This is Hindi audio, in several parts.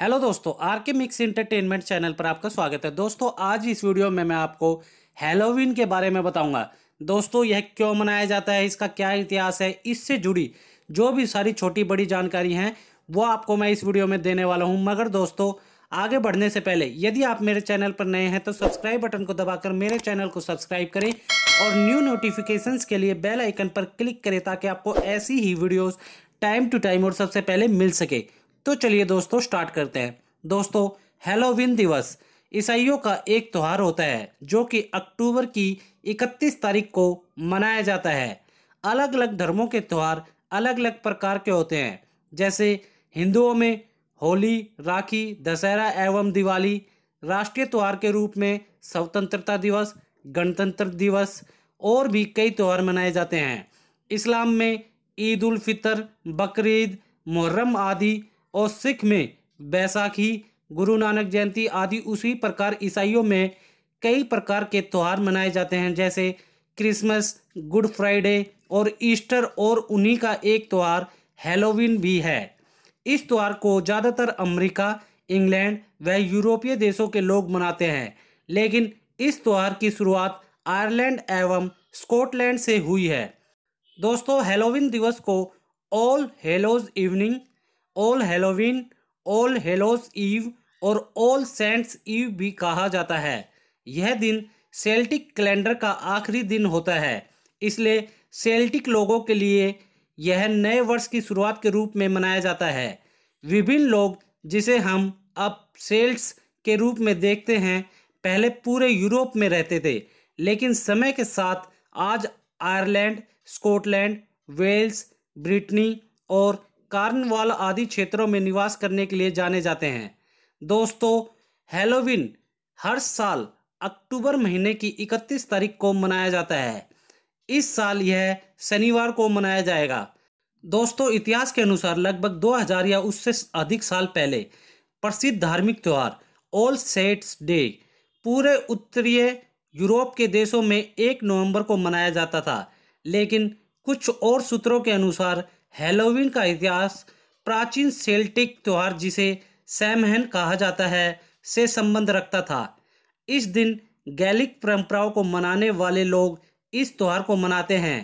हेलो दोस्तों आर के मिक्स इंटरटेनमेंट चैनल पर आपका स्वागत है दोस्तों आज इस वीडियो में मैं आपको हेलोविन के बारे में बताऊंगा दोस्तों यह क्यों मनाया जाता है इसका क्या इतिहास है इससे जुड़ी जो भी सारी छोटी बड़ी जानकारी हैं वो आपको मैं इस वीडियो में देने वाला हूं मगर दोस्तों आगे बढ़ने से पहले यदि आप मेरे चैनल पर नए हैं तो सब्सक्राइब बटन को दबाकर मेरे चैनल को सब्सक्राइब करें और न्यू नोटिफिकेशंस के लिए बेल आइकन पर क्लिक करें ताकि आपको ऐसी ही वीडियोस टाइम टू टाइम और सबसे पहले मिल सके तो चलिए दोस्तों स्टार्ट करते हैं दोस्तों हेलोविन दिवस ईसाइयों का एक त्यौहार होता है जो कि अक्टूबर की 31 तारीख को मनाया जाता है अलग अलग धर्मों के त्यौहार अलग अलग प्रकार के होते हैं जैसे हिंदुओं में होली राखी दशहरा एवं दिवाली राष्ट्रीय त्यौहार के रूप में स्वतंत्रता दिवस गणतंत्र दिवस और भी कई त्यौहार मनाए जाते हैं इस्लाम में ईद उल फितर बकरीद मुहर्रम आदि और सिख में बैसाखी गुरु नानक जयंती आदि उसी प्रकार ईसाइयों में कई प्रकार के त्यौहार मनाए जाते हैं जैसे क्रिसमस गुड फ्राइडे और ईस्टर और उन्हीं का एक त्यौहार हेलोविन भी है इस त्यौहार को ज़्यादातर अमेरिका इंग्लैंड व यूरोपीय देशों के लोग मनाते हैं लेकिन इस त्यौहार की शुरुआत आयरलैंड एवं स्कॉटलैंड से हुई है दोस्तों हेलोविन दिवस को All Hallows Evening All Halloween All Hallows Eve और ऑल सेंट्स ईव भी कहा जाता है यह दिन सेल्टिक कैलेंडर का आखिरी दिन होता है इसलिए सेल्टिक लोगों के लिए यह नए वर्ष की शुरुआत के रूप में मनाया जाता है विभिन्न लोग जिसे हम अब सेल्ट्स के रूप में देखते हैं पहले पूरे यूरोप में रहते थे लेकिन समय के साथ आज आयरलैंड स्कॉटलैंड वेल्स ब्रिटनी और कार्नवाल आदि क्षेत्रों में निवास करने के लिए जाने जाते हैं दोस्तों हेलोविन हर साल अक्टूबर महीने की 31 तारीख को मनाया जाता है इस साल यह शनिवार को मनाया जाएगा दोस्तों इतिहास के अनुसार लगभग 2000 या उससे अधिक साल पहले प्रसिद्ध धार्मिक त्यौहार ऑल सेट्स डे पूरे उत्तरीय यूरोप के देशों में एक नवंबर को मनाया जाता था लेकिन कुछ और सूत्रों के अनुसार हेलोविन का इतिहास प्राचीन सेल्टिक त्यौहार जिसे सैमहन कहा जाता है से संबंध रखता था इस दिन गैलिक परंपराओं को मनाने वाले लोग इस त्यौहार को मनाते हैं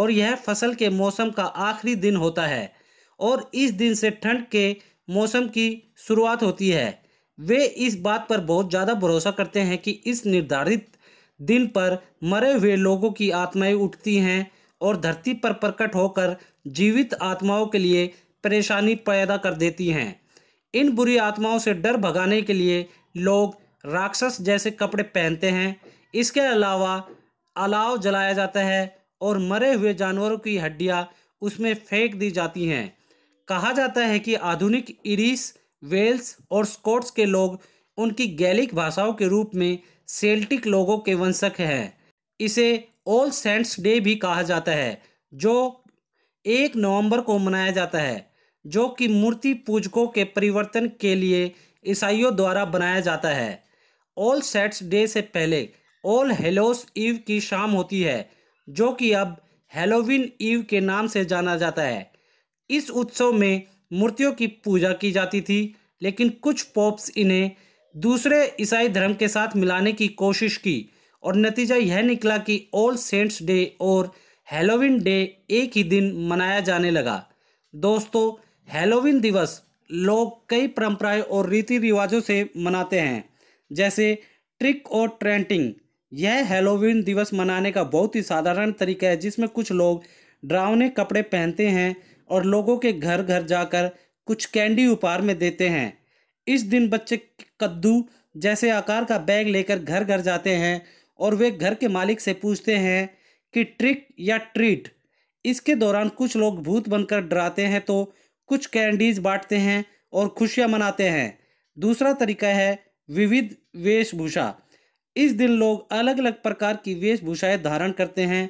और यह फसल के मौसम का आखिरी दिन होता है और इस दिन से ठंड के मौसम की शुरुआत होती है वे इस बात पर बहुत ज़्यादा भरोसा करते हैं कि इस निर्धारित दिन पर मरे हुए लोगों की आत्माएं उठती हैं और धरती पर प्रकट होकर जीवित आत्माओं के लिए परेशानी पैदा कर देती हैं इन बुरी आत्माओं से डर भगाने के लिए लोग राक्षस जैसे कपड़े पहनते हैं इसके अलावा अलाव जलाया जाता है और मरे हुए जानवरों की हड्डियाँ उसमें फेंक दी जाती हैं कहा जाता है कि आधुनिक इरिस वेल्स और स्कॉट्स के लोग उनकी गैलिक भाषाओं के रूप में सेल्टिक लोगों के वंशक हैं इसे ऑल सेंट्स डे भी कहा जाता है जो एक नवंबर को मनाया जाता है जो कि मूर्ति पूजकों के परिवर्तन के लिए ईसाइयों द्वारा बनाया जाता है ऑल सेट्स डे से पहले ऑल हेलोस ईव की शाम होती है जो कि अब हेलोविन ईव के नाम से जाना जाता है इस उत्सव में मूर्तियों की पूजा की जाती थी लेकिन कुछ पॉप्स इन्हें दूसरे ईसाई धर्म के साथ मिलाने की कोशिश की और नतीजा यह निकला कि ऑल सेंट्स डे और हेलोविन डे एक ही दिन मनाया जाने लगा दोस्तों हेलोविन दिवस लोग कई परंपराएं और रीति रिवाजों से मनाते हैं जैसे ट्रिक और ट्रेंटिंग यह हेलोविन दिवस मनाने का बहुत ही साधारण तरीका है जिसमें कुछ लोग ड्रावने कपड़े पहनते हैं और लोगों के घर घर जाकर कुछ कैंडी उपहार में देते हैं इस दिन बच्चे कद्दू जैसे आकार का बैग लेकर घर घर जाते हैं और वे घर के मालिक से पूछते हैं कि ट्रिक या ट्रीट इसके दौरान कुछ लोग भूत बनकर डराते हैं तो कुछ कैंडीज बांटते हैं और खुशियाँ मनाते हैं दूसरा तरीका है विविध वेशभूषा इस दिन लोग अलग अलग प्रकार की वेशभूषाएं धारण करते हैं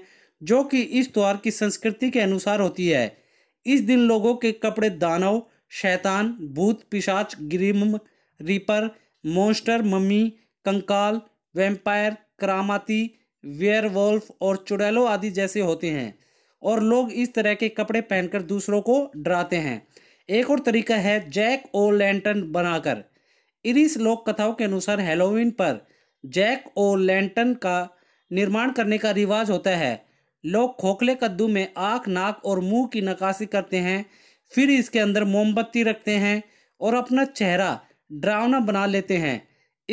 जो कि इस त्यौहार की संस्कृति के अनुसार होती है इस दिन लोगों के कपड़े दानव शैतान भूत पिशाच ग्रिम रीपर मोन्स्टर मम्मी कंकाल वेम्पायर करामाती वेयरवॉल्फ और चुड़ैलो आदि जैसे होते हैं और लोग इस तरह के कपड़े पहनकर दूसरों को डराते हैं एक और तरीका है जैक ओ लैंटन बनाकर इरिस लोक कथाओं के अनुसार हेलोविन पर जैक ओ लैंटन का निर्माण करने का रिवाज होता है लोग खोखले कद्दू में आँख नाक और मुंह की नकाशी करते हैं फिर इसके अंदर मोमबत्ती रखते हैं और अपना चेहरा डरावना बना लेते हैं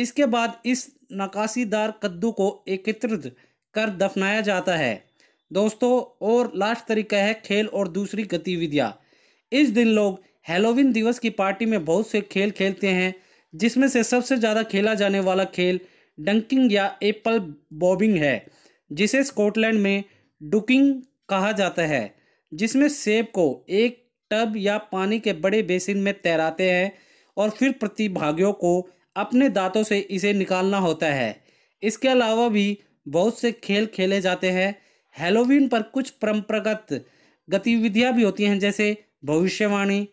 इसके बाद इस नकासीदार कद्दू को एकत्रित कर दफनाया जाता है दोस्तों और लास्ट तरीका है खेल और दूसरी गतिविधियाँ इस दिन लोग हेलोविन दिवस की पार्टी में बहुत से खेल खेलते हैं जिसमें से सबसे ज़्यादा खेला जाने वाला खेल डंकिंग या एप्पल बॉबिंग है जिसे स्कॉटलैंड में डुकिंग कहा जाता है जिसमें सेब को एक टब या पानी के बड़े बेसिन में तैराते हैं और फिर प्रतिभागियों को अपने दांतों से इसे निकालना होता है इसके अलावा भी बहुत से खेल खेले जाते हैं हेलोवीन पर कुछ परंपरागत गतिविधियां भी होती हैं जैसे भविष्यवाणी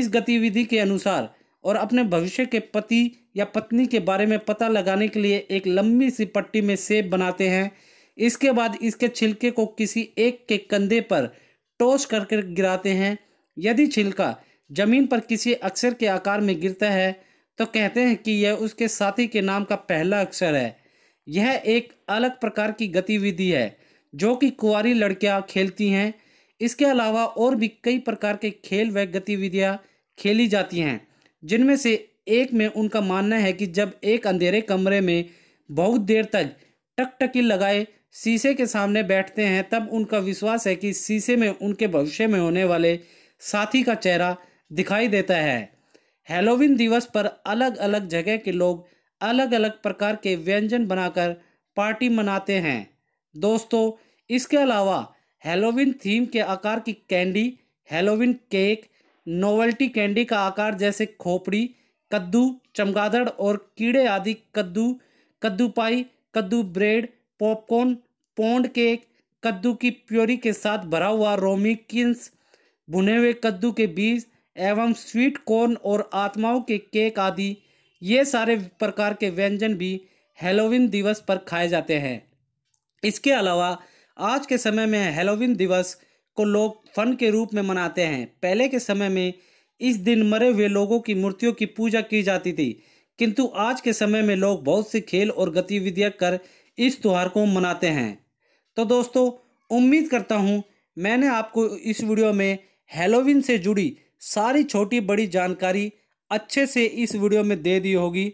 इस गतिविधि के अनुसार और अपने भविष्य के पति या पत्नी के बारे में पता लगाने के लिए एक लंबी सी पट्टी में सेब बनाते हैं इसके बाद इसके छिलके को किसी एक के कंधे पर टोस करके गिराते हैं यदि छिलका जमीन पर किसी अक्षर के आकार में गिरता है तो कहते हैं कि यह उसके साथी के नाम का पहला अक्षर है यह एक अलग प्रकार की गतिविधि है जो कि कुंवारी लड़कियां खेलती हैं इसके अलावा और भी कई प्रकार के खेल व गतिविधियां खेली जाती हैं जिनमें से एक में उनका मानना है कि जब एक अंधेरे कमरे में बहुत देर तक टकटकी लगाए शीशे के सामने बैठते हैं तब उनका विश्वास है कि शीशे में उनके भविष्य में होने वाले साथी का चेहरा दिखाई देता है हेलोविन दिवस पर अलग अलग जगह के लोग अलग अलग प्रकार के व्यंजन बनाकर पार्टी मनाते हैं दोस्तों इसके अलावा हेलोविन थीम के आकार की candy Halloween cake novelty candy का आकार जैसे खोपड़ी कद्दू चमगादड़ और कीड़े आदि कद्दू कद्दू पाई कद्दू ब्रेड पॉपकॉर्न पौंड केक कद्दू की प्योरी के साथ भरा हुआ रोमी भुने हुए कद्दू के बीज एवं स्वीट कॉर्न और आत्माओं के केक आदि ये सारे प्रकार के व्यंजन भी हेलोविन दिवस पर खाए जाते हैं इसके अलावा आज के समय में हेलोविन दिवस को लोग फन के रूप में मनाते हैं पहले के समय में इस दिन मरे हुए लोगों की मूर्तियों की पूजा की जाती थी किंतु आज के समय में लोग बहुत से खेल और गतिविधियां कर इस त्यौहार को मनाते हैं तो दोस्तों उम्मीद करता हूँ मैंने आपको इस वीडियो में हेलोविन से जुड़ी सारी छोटी बड़ी जानकारी अच्छे से इस वीडियो में दे दी होगी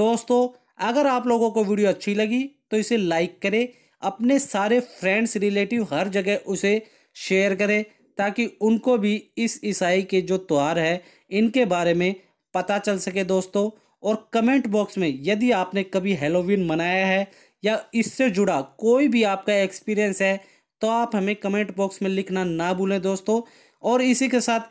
दोस्तों अगर आप लोगों को वीडियो अच्छी लगी तो इसे लाइक करें अपने सारे फ्रेंड्स रिलेटिव हर जगह उसे शेयर करें ताकि उनको भी इस ईसाई के जो त्यौहार है इनके बारे में पता चल सके दोस्तों और कमेंट बॉक्स में यदि आपने कभी हेलोविन मनाया है या इससे जुड़ा कोई भी आपका एक्सपीरियंस है तो आप हमें कमेंट बॉक्स में लिखना ना भूलें दोस्तों और इसी के साथ